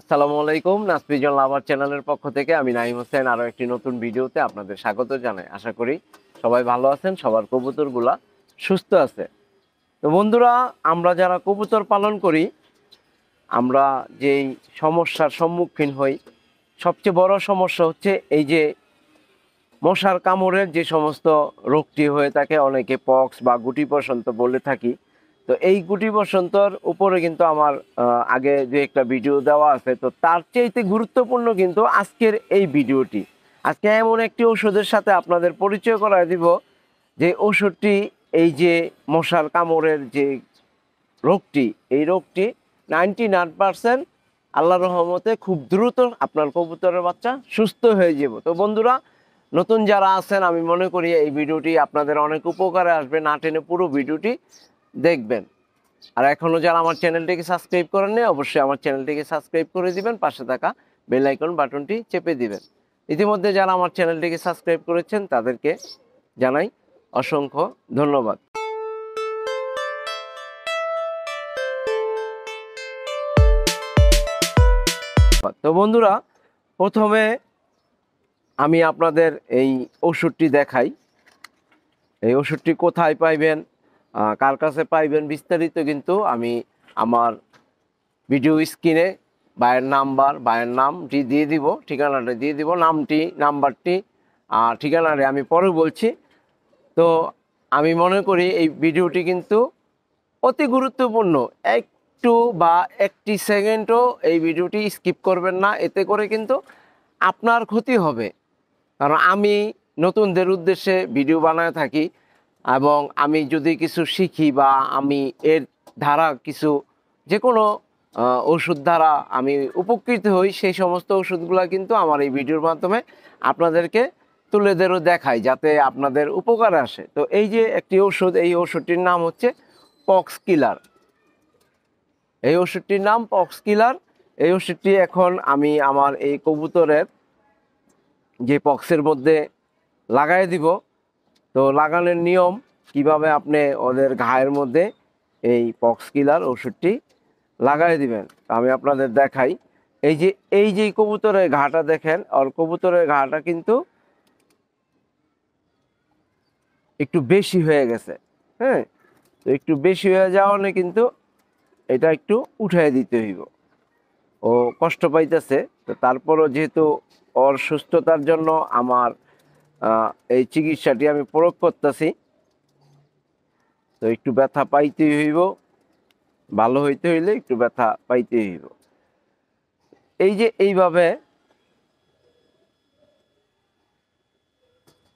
আসসালামু আলাইকুম নাসপিজন লাভার চ্যানেলের পক্ষ থেকে আমি নাইম হোসেন আরও একটি নতুন ভিডিওতে আপনাদের স্বাগত জানাই আশা করি সবাই ভালো আছেন সবার কবুতরগুলা সুস্থ আছে তো বন্ধুরা আমরা যারা কবুতর পালন করি আমরা যেই সমস্যার সম্মুখীন হই সবচেয়ে বড় সমস্যা হচ্ছে এই যে মশার কামড়ের যে সমস্ত রোগটি হয়ে থাকে অনেকে পক্স বা গুটি বসন্ত বলে থাকি তো এই গুটি বসন্তর উপরে কিন্তু আমার আগে যে একটা ভিডিও দেওয়া আছে তো তার চাইতে গুরুত্বপূর্ণ কিন্তু আজকের এই ভিডিওটি আজকে এমন একটি ওষুধের সাথে আপনাদের পরিচয় করায় দিব যে ওষুধটি এই যে মশার কামড়ের যে রোগটি এই রোগটি নাইনটি নাইন পারসেন্ট আল্লাহ রহমতে খুব দ্রুত আপনার কবুতরের বাচ্চা সুস্থ হয়ে যাব তো বন্ধুরা নতুন যারা আছেন আমি মনে করি এই ভিডিওটি আপনাদের অনেক উপকারে আসবে না টেনে পুরো ভিডিওটি দেখবেন আর এখনও যারা আমার চ্যানেলটিকে সাবস্ক্রাইব করেননি অবশ্যই আমার চ্যানেলটিকে সাবস্ক্রাইব করে দিবেন পাশে থাকা বেল আইকন বাটনটি চেপে দিবেন ইতিমধ্যে যারা আমার চ্যানেলটিকে সাবস্ক্রাইব করেছেন তাদেরকে জানাই অসংখ্য ধন্যবাদ তো বন্ধুরা প্রথমে আমি আপনাদের এই ওষুধটি দেখাই এই ওষুধটি কোথায় পাইবেন কার কাছে পাইবেন বিস্তারিত কিন্তু আমি আমার ভিডিও স্ক্রিনে বায়ের নাম্বার বায়ের নামটি দিয়ে দিব ঠিকানাটা দিয়ে দিব নামটি নাম্বারটি আর ঠিকানাটি আমি পরে বলছি তো আমি মনে করি এই ভিডিওটি কিন্তু অতি গুরুত্বপূর্ণ একটু বা একটি সেকেন্ডও এই ভিডিওটি স্কিপ করবেন না এতে করে কিন্তু আপনার ক্ষতি হবে কারণ আমি নতুনদের উদ্দেশ্যে ভিডিও বানায় থাকি এবং আমি যদি কিছু শিখি বা আমি এর ধারা কিছু যে কোনো ওষুধ দ্বারা আমি উপকৃত হই সেই সমস্ত ওষুধগুলো কিন্তু আমার এই ভিডিওর মাধ্যমে আপনাদেরকে তুলে ধরে দেখাই যাতে আপনাদের উপকার আসে তো এই যে একটি ওষুধ এই ওষুধটির নাম হচ্ছে পক্স কিলার এই ওষুধটির নাম পক্স কিলার এই ওষুধটি এখন আমি আমার এই কবুতরের যে পক্সের মধ্যে লাগাই দিব তো লাগানোর নিয়ম কিভাবে আপনি ওদের ঘায়ের মধ্যে এই পক্স কিলার ওষুধটি লাগাই দিবেন আমি আপনাদের দেখাই এই যে এই যে কবুতরের ঘাটা দেখেন আর কবুতরের ঘাটা কিন্তু একটু বেশি হয়ে গেছে হ্যাঁ তো একটু বেশি হয়ে যাওয়া কিন্তু এটা একটু উঠাই দিতে হইব ও কষ্ট পাইতেছে তো তারপরও যেহেতু ওর সুস্থতার জন্য আমার এই চিকিৎসাটি আমি প্রয়োগ করতেছি তো একটু ব্যথা পাইতে হইব ভালো হইতে হইলে একটু ব্যথা পাইতে হইব এই যে এইভাবে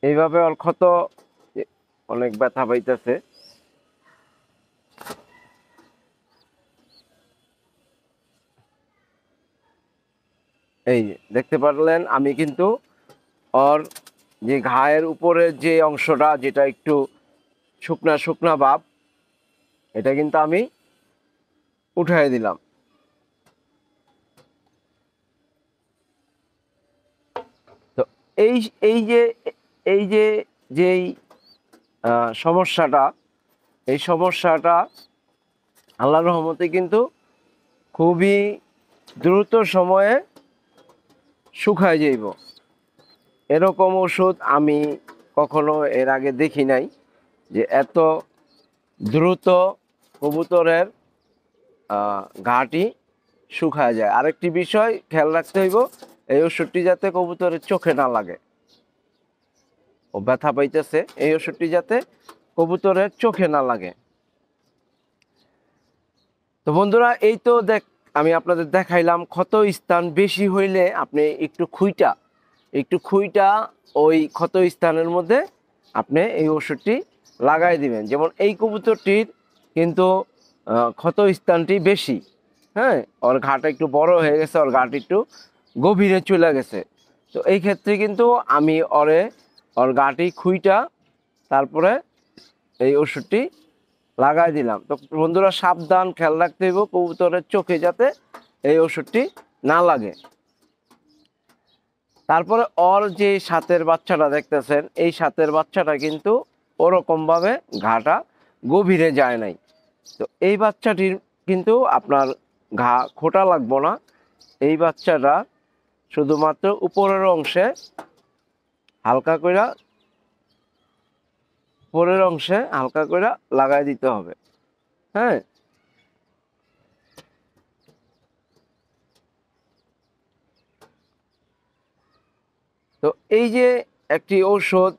এইভাবে অলক্ষত অনেক ব্যথা পাইতেছে এই দেখতে পারলেন আমি কিন্তু অর যে ঘায়ের উপরে যে অংশটা যেটা একটু শুকনা শুকনা ভাব এটা কিন্তু আমি উঠাই দিলাম তো এই এই যে এই যে যেই সমস্যাটা এই সমস্যাটা আল্লাহ রহমতে কিন্তু খুবই দ্রুত সময়ে শুকায় যাইব এরকম ওষুধ আমি কখনো এর আগে দেখি নাই যে এত দ্রুত কবুতরের ঘাটি শুকায় যায় আরেকটি বিষয় খেয়াল রাখতে হইব এই ওষুধটি যাতে কবুতরের চোখে না লাগে ও ব্যথা পাইতেছে এই ওষুধটি যাতে কবুতরের চোখে না লাগে তো বন্ধুরা এই তো দেখ আমি আপনাদের দেখাইলাম ক্ষত স্থান বেশি হইলে আপনি একটু খুইটা একটু খুইটা ওই ক্ষত স্থানের মধ্যে আপনি এই ওষুধটি লাগাই দিবেন যেমন এই কবুতরটির কিন্তু ক্ষত স্থানটি বেশি হ্যাঁ ওর ঘাটা একটু বড় হয়ে গেছে ওর ঘাট একটু গভীরে চলে গেছে তো এই ক্ষেত্রে কিন্তু আমি ওরে ওর গাটি খুইটা তারপরে এই ওষুধটি লাগাই দিলাম তো বন্ধুরা সাবধান খেয়াল রাখতে হইব কবুতরের চোখে যাতে এই ওষুধটি না লাগে তারপরে ওর যে সাতের বাচ্চাটা দেখতেছেন এই সাতের বাচ্চাটা কিন্তু ওরকমভাবে ঘাটা গভীরে যায় নাই তো এই বাচ্চাটির কিন্তু আপনার ঘা খোটা লাগবো না এই বাচ্চাটা শুধুমাত্র উপরের অংশে হালকা করে উপরের অংশে হালকা কইরা লাগাই দিতে হবে হ্যাঁ তো এই যে একটি ঔষধ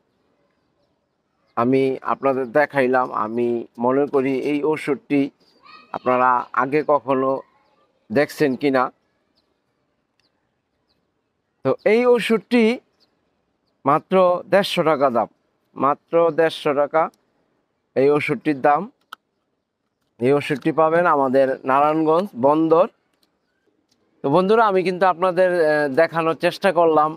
আমি আপনাদের দেখাইলাম আমি মনে করি এই ওষুধটি আপনারা আগে কখনো দেখছেন কি না তো এই ওষুধটি মাত্র দেড়শো টাকা দাম মাত্র দেড়শো টাকা এই ওষুধটির দাম এই ওষুধটি পাবেন আমাদের নারায়ণগঞ্জ বন্দর তো বন্ধুরা আমি কিন্তু আপনাদের দেখানোর চেষ্টা করলাম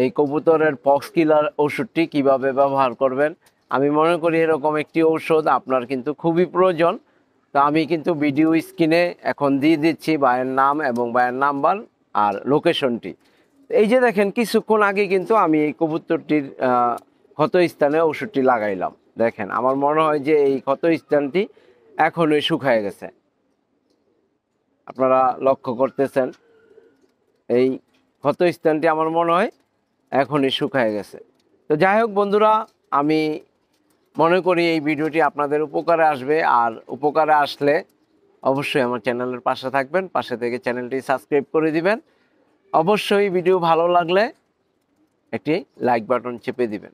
এই কবুতরের পক্স কিলার ওষুধটি কীভাবে ব্যবহার করবেন আমি মনে করি এরকম একটি ঔষধ আপনার কিন্তু খুবই প্রয়োজন তো আমি কিন্তু ভিডিও স্ক্রিনে এখন দিয়ে দিচ্ছি বায়ের নাম এবং বায়ের নাম্বার আর লোকেশনটি এই যে দেখেন কিছুক্ষণ আগে কিন্তু আমি এই কবুতরটির ক্ষতস্থানে ওষুধটি লাগাইলাম দেখেন আমার মনে হয় যে এই ক্ষতস্থানটি এখনই শুকায় গেছে আপনারা লক্ষ্য করতেছেন এই ক্ষতস্থানটি আমার মনে হয় এখনই শুকায় গেছে তো যাই হোক বন্ধুরা আমি মনে করি এই ভিডিওটি আপনাদের উপকারে আসবে আর উপকারে আসলে অবশ্যই আমার চ্যানেলের পাশে থাকবেন পাশে থেকে চ্যানেলটি সাবস্ক্রাইব করে দিবেন অবশ্যই ভিডিও ভালো লাগলে একটি লাইক বাটন চেপে দিবেন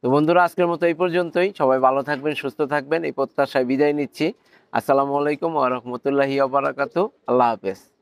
তো বন্ধুরা আজকের মতো এই পর্যন্তই সবাই ভালো থাকবেন সুস্থ থাকবেন এই প্রত্যাশায় বিদায় নিচ্ছি আসসালামু আলাইকুম ওয়া রাহমাতুল্লাহি আল্লাহ হাফেজ